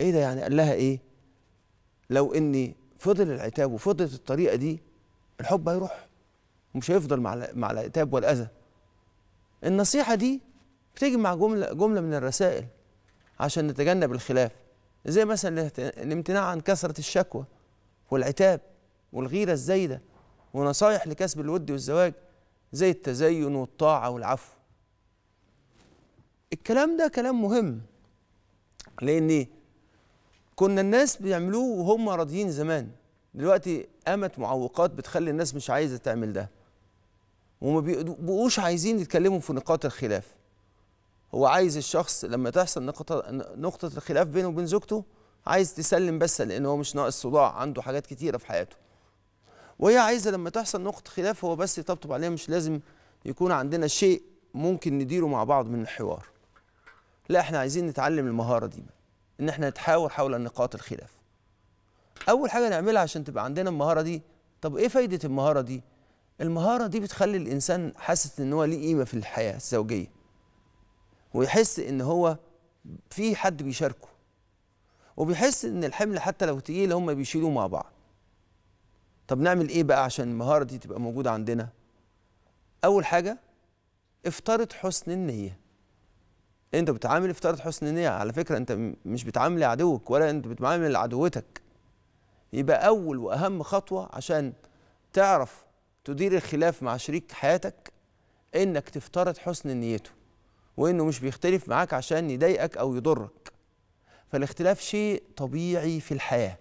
ايه ده يعني قال لها ايه لو اني فضل العتاب وفضلت الطريقه دي الحب هيروح ومش هيفضل مع مع العتاب والاذى النصيحه دي بتيجي مع جمله جمله من الرسائل عشان نتجنب الخلاف زي مثلا الامتناع عن كثره الشكوى والعتاب والغيره الزايده ونصايح لكسب الود والزواج زي التزين والطاعه والعفو الكلام ده كلام مهم لان كنا الناس بيعملوه وهم راضيين زمان دلوقتي قامت معوقات بتخلي الناس مش عايزه تعمل ده وما بيبقوش عايزين يتكلموا في نقاط الخلاف هو عايز الشخص لما تحصل نقطة نقطة الخلاف بينه وبين زوجته عايز تسلم بس لأن هو مش ناقص صداع عنده حاجات كتيرة في حياته وهي عايزة لما تحصل نقطة خلاف هو بس يطبطب عليها مش لازم يكون عندنا شيء ممكن نديره مع بعض من الحوار لا احنا عايزين نتعلم المهارة دي ان احنا نتحاور حول نقاط الخلاف اول حاجه نعملها عشان تبقى عندنا المهاره دي طب ايه فايده المهاره دي المهاره دي بتخلي الانسان حاسس ان هو ليه قيمه في الحياه الزوجيه ويحس ان هو في حد بيشاركه وبيحس ان الحمل حتى لو تقيل هم بيشيلوه مع بعض طب نعمل ايه بقى عشان المهاره دي تبقى موجوده عندنا اول حاجه افترض حسن النيه انت بتعامل افتراض حسن نيه على فكره انت مش بتعامل عدوك ولا انت بتعامل عدوتك يبقى اول واهم خطوه عشان تعرف تدير الخلاف مع شريك حياتك انك تفترض حسن نيته وانه مش بيختلف معاك عشان يضايقك او يضرك فالاختلاف شيء طبيعي في الحياه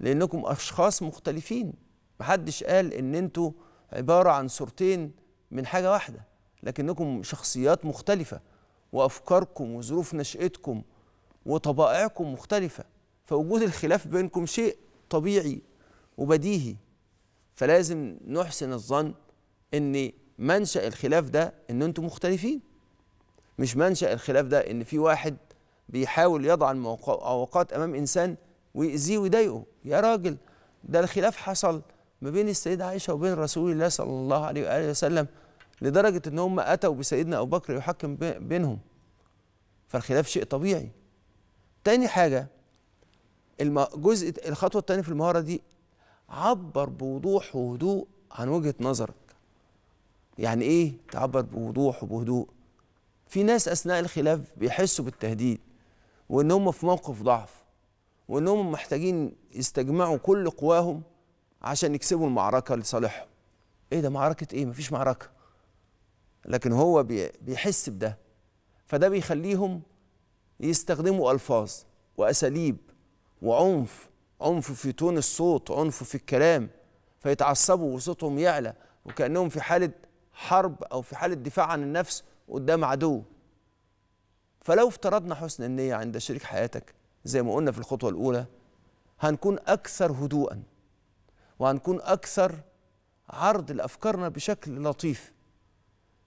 لانكم اشخاص مختلفين محدش قال ان انتوا عباره عن صورتين من حاجه واحده لكنكم شخصيات مختلفه وأفكاركم وظروف نشأتكم وطبائعكم مختلفة فوجود الخلاف بينكم شيء طبيعي وبديهي فلازم نحسن الظن ان منشا الخلاف ده ان انتم مختلفين مش منشا الخلاف ده ان في واحد بيحاول يضع المعوقات امام انسان ويأذيه ويضايقه يا راجل ده الخلاف حصل ما بين السيدة عائشة وبين رسول الله صلى الله عليه وآله وسلم لدرجه ان هم اتوا بسيدنا ابو بكر يحكم بينهم فالخلاف شيء طبيعي تاني حاجه الجزء الخطوه الثانيه في المهاره دي عبر بوضوح وهدوء عن وجهه نظرك يعني ايه تعبر بوضوح وبهدوء في ناس اثناء الخلاف بيحسوا بالتهديد وان هم في موقف ضعف وان هم محتاجين يستجمعوا كل قواهم عشان يكسبوا المعركه لصالحهم ايه ده معركه ايه مفيش معركه لكن هو بيحس بده فده بيخليهم يستخدموا الفاظ واساليب وعنف عنف في تون الصوت عنف في الكلام فيتعصبوا وصوتهم يعلى وكانهم في حاله حرب او في حاله دفاع عن النفس قدام عدو فلو افترضنا حسن النيه عند شريك حياتك زي ما قلنا في الخطوه الاولى هنكون اكثر هدوءا وهنكون اكثر عرض لافكارنا بشكل لطيف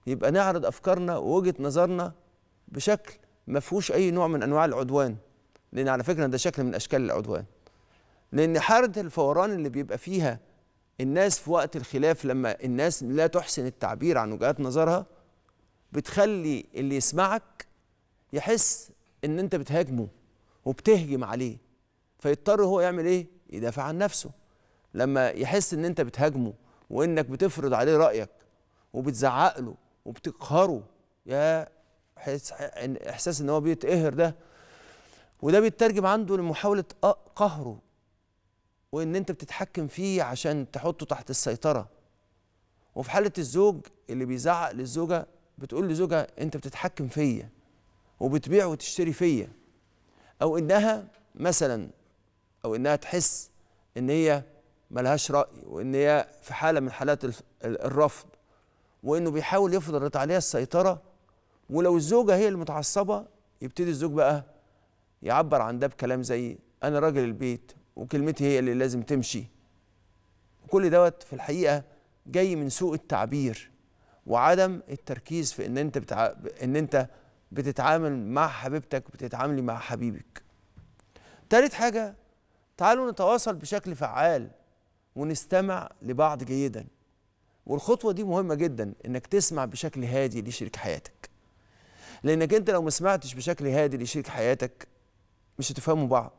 يبقى نعرض افكارنا ووجهه نظرنا بشكل ما فيهوش اي نوع من انواع العدوان لان على فكره ده شكل من اشكال العدوان لان حاله الفوران اللي بيبقى فيها الناس في وقت الخلاف لما الناس لا تحسن التعبير عن وجهات نظرها بتخلي اللي يسمعك يحس ان انت بتهاجمه وبتهجم عليه فيضطر هو يعمل ايه يدافع عن نفسه لما يحس ان انت بتهاجمه وانك بتفرض عليه رايك وبتزعق له وبتقهره يا احساس ان هو بيتقهر ده وده بيترجم عنده لمحاوله قهره وان انت بتتحكم فيه عشان تحطه تحت السيطره وفي حاله الزوج اللي بيزعق للزوجه بتقول لزوجها انت بتتحكم فيا وبتبيع وتشتري فيا او انها مثلا او انها تحس ان هي ملهاش راي وان هي في حاله من حالات الرفض وانه بيحاول يفرض عليها السيطره ولو الزوجه هي المتعصبه يبتدي الزوج بقى يعبر عن ده بكلام زي انا راجل البيت وكلمتي هي اللي لازم تمشي كل دوت في الحقيقه جاي من سوء التعبير وعدم التركيز في ان انت بتع... ان انت بتتعامل مع حبيبتك بتتعاملي مع حبيبك تالت حاجه تعالوا نتواصل بشكل فعال ونستمع لبعض جيداً والخطوه دي مهمه جدا انك تسمع بشكل هادي لشريك حياتك لانك انت لو ما سمعتش بشكل هادي لشريك حياتك مش هتفهموا بعض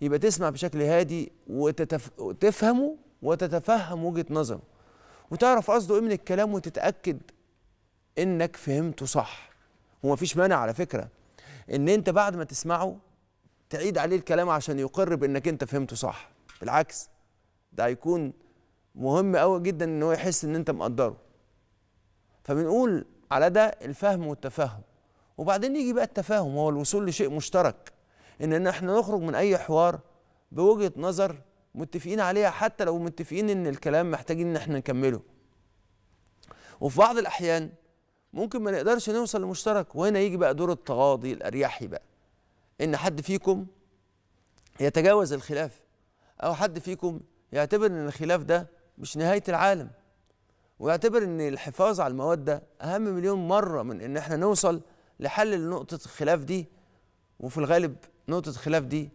يبقى تسمع بشكل هادي وتتف... وتفهمه وتتفهم وجهه نظره وتعرف قصده ايه من الكلام وتتاكد انك فهمته صح ومفيش مانع على فكره ان انت بعد ما تسمعه تعيد عليه الكلام عشان يقر بانك انت فهمته صح بالعكس ده هيكون مهم قوي جدا ان هو يحس ان انت مقدره فبنقول على ده الفهم والتفاهم وبعدين يجي بقى التفاهم هو الوصول لشيء مشترك ان احنا نخرج من اي حوار بوجهه نظر متفقين عليها حتى لو متفقين ان الكلام محتاجين ان احنا نكمله وفي بعض الاحيان ممكن ما نقدرش نوصل لمشترك وهنا يجي بقى دور التغاضي الاريحي بقى ان حد فيكم يتجاوز الخلاف او حد فيكم يعتبر ان الخلاف ده مش نهايه العالم ويعتبر ان الحفاظ على المواد ده اهم مليون مره من ان احنا نوصل لحل لنقطه الخلاف دي وفي الغالب نقطه الخلاف دي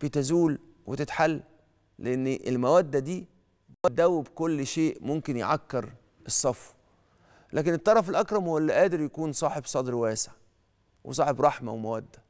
بتزول وتتحل لان المواد دي بتدوب كل شيء ممكن يعكر الصفو لكن الطرف الاكرم هو اللي قادر يكون صاحب صدر واسع وصاحب رحمه وموده